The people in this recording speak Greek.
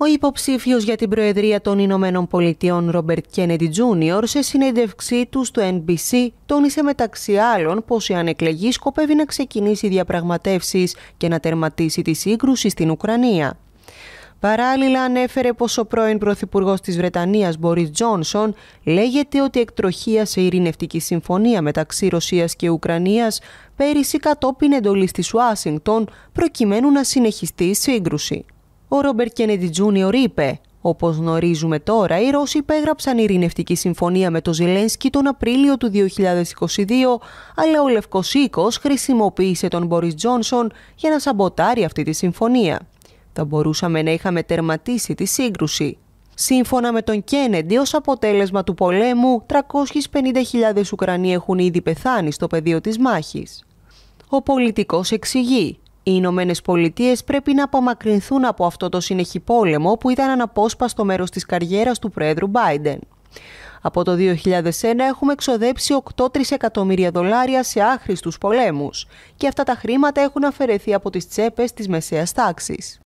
Ο υποψήφιος για την Προεδρία των Ηνωμένων Πολιτειών Ρόμπερτ Κέννεντι Τζούνιορ σε συνέντευξή του στο NBC τόνισε μεταξύ άλλων πως η ανεκλεγή σκοπεύει να ξεκινήσει διαπραγματεύσεις και να τερματίσει τη σύγκρουση στην Ουκρανία. Παράλληλα ανέφερε πως ο πρώην Πρωθυπουργός της Βρετανίας Μπορις Τζόνσον λέγεται ότι σε ειρηνευτική συμφωνία μεταξύ Ρωσίας και Ουκρανίας πέρυσι κατόπιν εντολής της Ουάσιγκτον προκειμένου να συνεχιστεί η σύγκρουση. Ο Ρόμπερτ Κένεντι Τζούνιορ είπε Όπως γνωρίζουμε τώρα, οι Ρώσοι υπέγραψαν ειρηνευτική συμφωνία με τον Ζελένσκι τον Απρίλιο του 2022, αλλά ο Λευκό Οίκο χρησιμοποίησε τον Μπόρις Τζόνσον για να σαμποτάρει αυτή τη συμφωνία. Θα μπορούσαμε να είχαμε τερματίσει τη σύγκρουση. Σύμφωνα με τον Κένεντι, ως αποτέλεσμα του πολέμου, 350.000 Ουκρανοί έχουν ήδη πεθάνει στο πεδίο της μάχης. Ο πολιτικός εξηγεί. Οι Ηνωμένε Πολιτείε πρέπει να απομακρυνθούν από αυτό το συνεχή πόλεμο που ήταν αναπόσπαστο μέρος της καριέρας του Πρόεδρου Μπάιντεν. Από το 2001 έχουμε εξοδέψει 8 εκατομμύρια δολάρια σε άχρηστους πολέμους και αυτά τα χρήματα έχουν αφαιρεθεί από τις τσέπες της μεσαίας τάξης.